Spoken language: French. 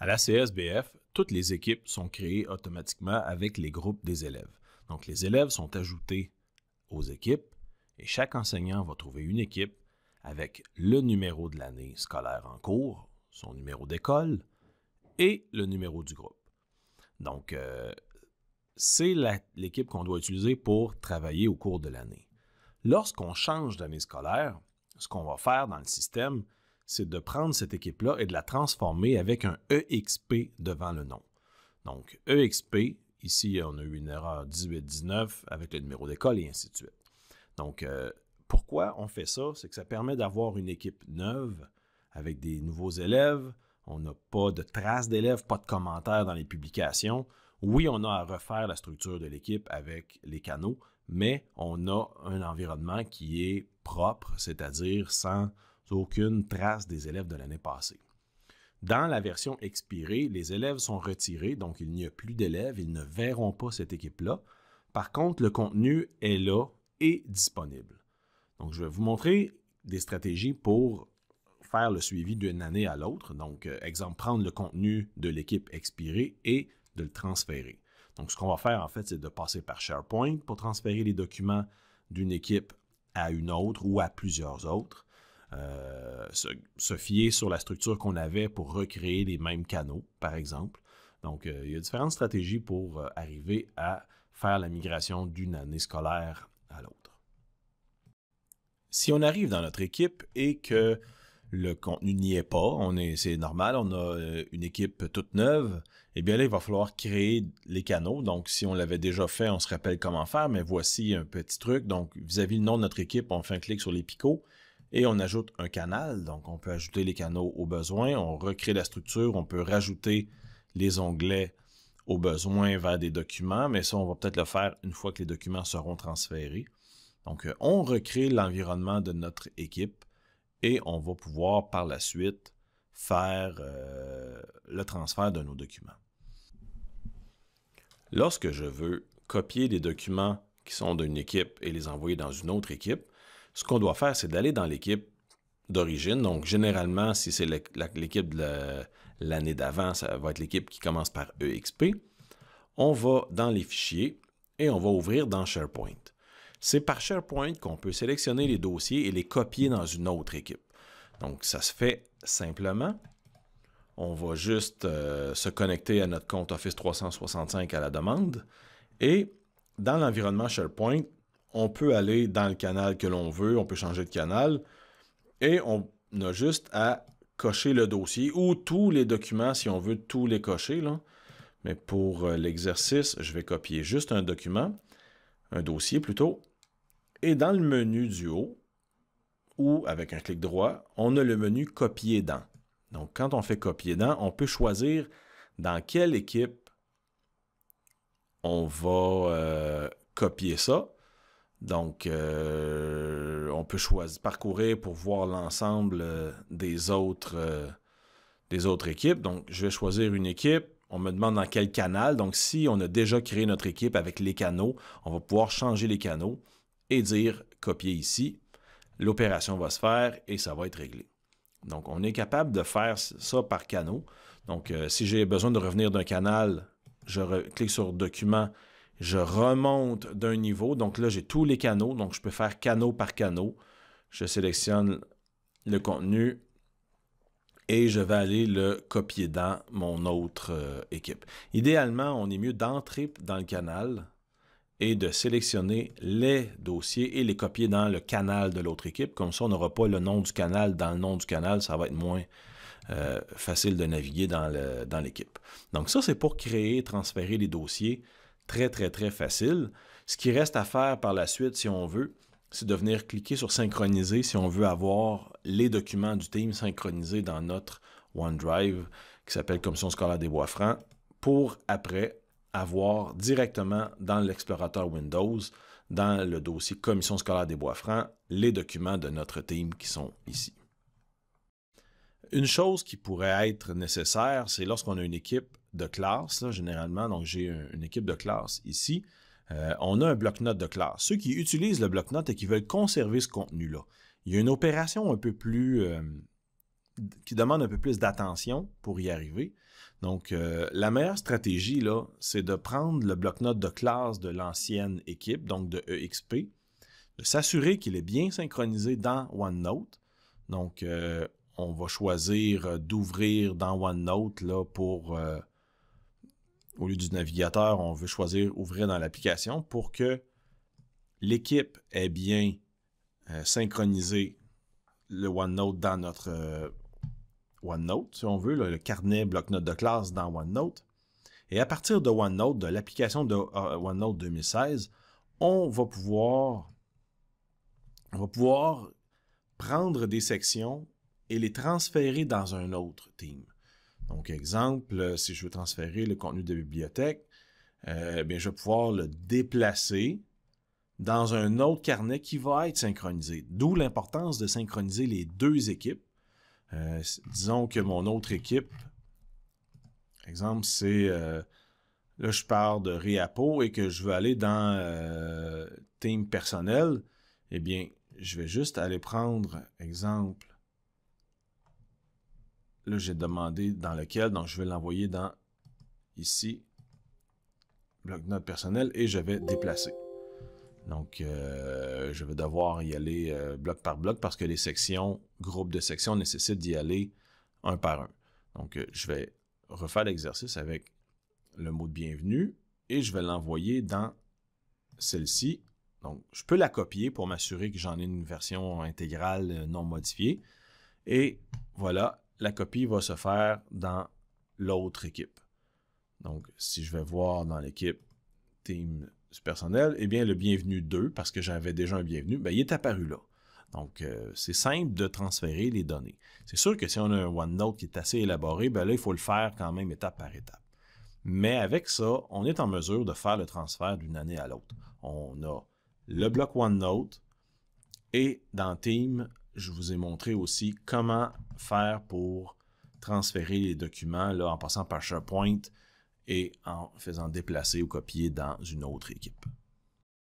À la CSBF, toutes les équipes sont créées automatiquement avec les groupes des élèves. Donc les élèves sont ajoutés aux équipes et chaque enseignant va trouver une équipe avec le numéro de l'année scolaire en cours, son numéro d'école et le numéro du groupe. Donc, euh, c'est l'équipe qu'on doit utiliser pour travailler au cours de l'année. Lorsqu'on change d'année scolaire, ce qu'on va faire dans le système, c'est de prendre cette équipe-là et de la transformer avec un EXP devant le nom. Donc, EXP, ici, on a eu une erreur 18-19 avec le numéro d'école et ainsi de suite. Donc, euh, pourquoi on fait ça? C'est que ça permet d'avoir une équipe neuve avec des nouveaux élèves. On n'a pas de traces d'élèves, pas de commentaires dans les publications. Oui, on a à refaire la structure de l'équipe avec les canaux, mais on a un environnement qui est propre, c'est-à-dire sans aucune trace des élèves de l'année passée. Dans la version expirée, les élèves sont retirés, donc il n'y a plus d'élèves, ils ne verront pas cette équipe-là. Par contre, le contenu est là et disponible. Donc, je vais vous montrer des stratégies pour faire le suivi d'une année à l'autre. Donc, euh, exemple, prendre le contenu de l'équipe expirée et de le transférer. Donc, ce qu'on va faire, en fait, c'est de passer par SharePoint pour transférer les documents d'une équipe à une autre ou à plusieurs autres. Euh, se, fier sur la structure qu'on avait pour recréer les mêmes canaux, par exemple. Donc, euh, il y a différentes stratégies pour euh, arriver à faire la migration d'une année scolaire à l'autre. Si on arrive dans notre équipe et que le contenu n'y est pas, c'est normal, on a une équipe toute neuve, eh bien là, il va falloir créer les canaux. Donc, si on l'avait déjà fait, on se rappelle comment faire, mais voici un petit truc. Donc, vis-à-vis -vis le nom de notre équipe, on fait un clic sur les picots et on ajoute un canal, donc on peut ajouter les canaux au besoin, on recrée la structure, on peut rajouter les onglets au besoin vers des documents, mais ça, on va peut-être le faire une fois que les documents seront transférés. Donc, euh, on recrée l'environnement de notre équipe et on va pouvoir par la suite faire euh, le transfert de nos documents. Lorsque je veux copier des documents qui sont d'une équipe et les envoyer dans une autre équipe, ce qu'on doit faire, c'est d'aller dans l'équipe d'origine. Donc, généralement, si c'est l'équipe de l'année d'avant, ça va être l'équipe qui commence par EXP. On va dans les fichiers et on va ouvrir dans SharePoint. C'est par SharePoint qu'on peut sélectionner les dossiers et les copier dans une autre équipe. Donc, ça se fait simplement. On va juste euh, se connecter à notre compte Office 365 à la demande. Et dans l'environnement SharePoint, on peut aller dans le canal que l'on veut, on peut changer de canal, et on a juste à cocher le dossier ou tous les documents, si on veut tous les cocher. Mais pour euh, l'exercice, je vais copier juste un document, un dossier plutôt. Et dans le menu du haut, ou avec un clic droit, on a le menu copier dans. Donc, quand on fait copier dans, on peut choisir dans quelle équipe on va euh, copier ça. Donc, euh, on peut choisir, parcourir pour voir l'ensemble euh, des, autres, euh, des autres équipes. Donc, je vais choisir une équipe. On me demande dans quel canal. Donc, si on a déjà créé notre équipe avec les canaux, on va pouvoir changer les canaux et dire copier ici. L'opération va se faire et ça va être réglé. Donc, on est capable de faire ça par canaux. Donc, si j'ai besoin de revenir d'un canal, je clique sur Document je remonte d'un niveau. Donc là, j'ai tous les canaux. Donc je peux faire canot par canot. Je sélectionne le contenu et je vais aller le copier dans mon autre euh, équipe. Idéalement, on est mieux d'entrer dans le canal et de sélectionner les dossiers et les copier dans le canal de l'autre équipe. Comme ça, on n'aura pas le nom du canal dans le nom du canal. Ça va être moins euh, facile de naviguer dans l'équipe. Donc ça, c'est pour créer et transférer les dossiers très, très, très facile. Ce qui reste à faire par la suite, si on veut, c'est de venir cliquer sur synchroniser si on veut avoir les documents du team synchronisés dans notre OneDrive qui s'appelle Commission scolaire des bois francs pour après avoir directement dans l'explorateur Windows, dans le dossier Commission scolaire des bois francs, les documents de notre team qui sont ici. Une chose qui pourrait être nécessaire, c'est lorsqu'on a une équipe de classe, généralement, donc j'ai une équipe de classe ici, euh, on a un bloc-notes de classe. Ceux qui utilisent le bloc-notes et qui veulent conserver ce contenu-là, il y a une opération un peu plus... Euh, qui demande un peu plus d'attention pour y arriver. Donc, euh, la meilleure stratégie, là, c'est de prendre le bloc-notes de classe de l'ancienne équipe, donc de EXP, de s'assurer qu'il est bien synchronisé dans OneNote. Donc, on va choisir euh, d'ouvrir dans OneNote là, pour, euh, au lieu du navigateur, on veut choisir ouvrir dans l'application pour que l'équipe ait bien euh, synchronisé le OneNote dans notre OneNote, si on veut, le carnet bloc-notes de classe dans OneNote. Et à partir de OneNote, de l'application de OneNote 2016, on va pouvoir, on va pouvoir prendre des sections et les transférer dans un autre team. Donc, exemple, euh, si je veux transférer le contenu de bibliothèque, euh, je vais pouvoir le déplacer dans un autre carnet qui va être synchronisé. D'où l'importance de synchroniser les deux équipes. Euh, disons que mon autre équipe, exemple, c'est... là, je pars de Reapo et que je veux aller dans Team personnel. Eh bien, je vais juste aller prendre, exemple, Là, j'ai demandé dans lequel, donc je vais l'envoyer dans ici, bloc-notes personnel, et je vais déplacer. Donc, euh, je vais devoir y aller euh, bloc par bloc parce que les sections, groupes de sections, nécessitent d'y aller un par un. Donc, euh, je vais refaire l'exercice avec le mot de bienvenue et je vais l'envoyer dans celle-ci. Donc, je peux la copier pour m'assurer que j'en ai une version intégrale non modifiée. Et voilà, la copie va se faire dans l'autre équipe. Donc, si je vais voir dans l'équipe Team personnel, eh bien, le bienvenu 2, parce que j'avais déjà un bienvenu, ben, il est apparu là. Donc, euh, c'est simple de transférer les données. C'est sûr que si on a un OneNote qui est assez élaboré, ben là, il faut le faire quand même étape par étape. Mais avec ça, on est en mesure de faire le transfert d'une année à l'autre. On a le bloc OneNote et dans Team, je vous ai montré aussi comment faire pour transférer les documents en passant par SharePoint et en faisant déplacer ou copier dans une autre équipe.